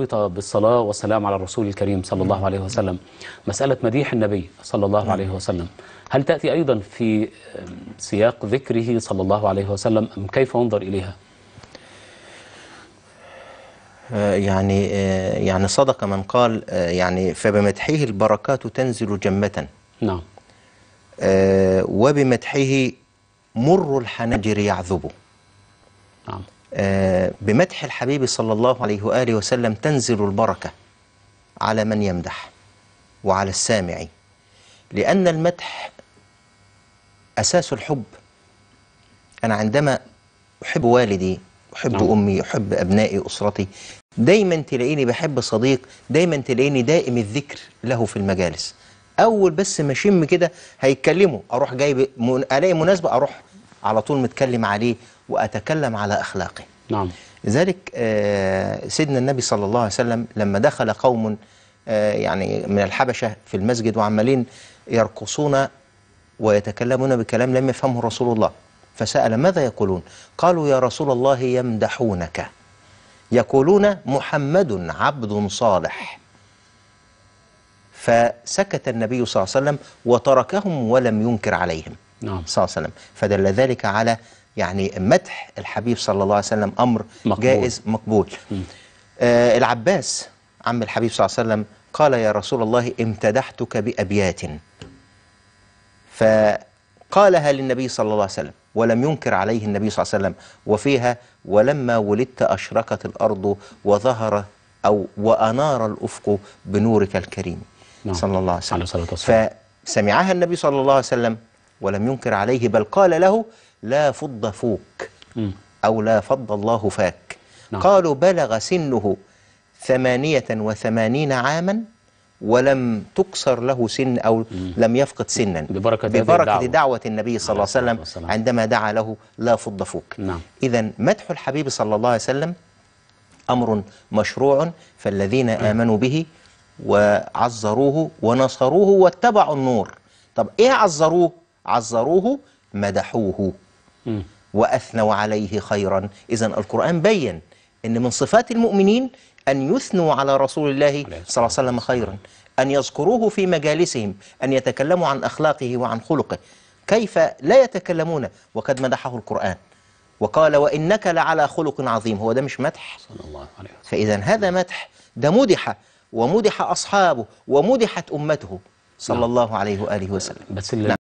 مرتبطة بالصلاة والسلام على الرسول الكريم صلى الله عليه وسلم مسألة مديح النبي صلى الله عليه وسلم هل تأتي أيضا في سياق ذكره صلى الله عليه وسلم أم كيف انظر إليها آه، يعني آه، يعني صدق من قال آه، يعني فبمدحه البركات تنزل جمة نعم وبمدحه مر الحناجر يعذبه نعم آه، بمدح الحبيب صلى الله عليه وآله وسلم تنزل البركة على من يمدح وعلى السامع لأن المدح أساس الحب أنا عندما أحب والدي أحب نعم. أمي أحب أبنائي أسرتي دايما تلاقيني بحب صديق دايما تلاقيني دائم الذكر له في المجالس أول بس ما شم كده هيتكلموا أروح جايب ألاقي مناسبة أروح على طول متكلم عليه وأتكلم على أخلاقه نعم لذلك آه، سيدنا النبي صلى الله عليه وسلم لما دخل قوم آه، يعني من الحبشة في المسجد وعمالين يرقصون ويتكلمون بكلام لم يفهمه رسول الله فسأل ماذا يقولون قالوا يا رسول الله يمدحونك يقولون محمد عبد صالح فسكت النبي صلى الله عليه وسلم وتركهم ولم ينكر عليهم نعم. صلى الله عليه وسلم فدل ذلك على يعني مدح الحبيب صلى الله عليه وسلم أمر مقبول. جائز مقبول آه العباس عم الحبيب صلى الله عليه وسلم قال يا رسول الله امتدحتك بأبيات فقالها للنبي صلى الله عليه وسلم ولم ينكر عليه النبي صلى الله عليه وسلم وفيها ولما ولدت أشرقت الأرض وظهر أو وأنار الأفق بنورك الكريم نعم. صلى الله عليه وسلم فسمعها النبي صلى الله عليه وسلم ولم ينكر عليه بل قال له لا فض فوك أو لا فض الله فاك نعم. قالوا بلغ سنه ثمانية وثمانين عاما ولم تقصر له سن أو لم يفقد سنا ببركة, ببركة دعوة, دعوة النبي صلى الله عليه وسلم عندما دعا له لا فض فوك نعم. إذا مدح الحبيب صلى الله عليه وسلم أمر مشروع فالذين آمنوا به وعزروه ونصروه واتبعوا النور طب إيه عزروه عزروه مدحوه وأثنوا عليه خيرا إذا القرآن بين أن من صفات المؤمنين أن يثنوا على رسول الله صلى الله عليه وسلم خيرا أن يذكروه في مجالسهم أن يتكلموا عن أخلاقه وعن خلقه كيف لا يتكلمون وقد مدحه القرآن وقال وإنك لعلى خلق عظيم هو ده مش مدح صلى الله عليه وسلم فإذا هذا مدح ده مدح ومدح أصحابه ومدحت أمته صلى نعم. الله عليه وآله وسلم بس اللي نعم.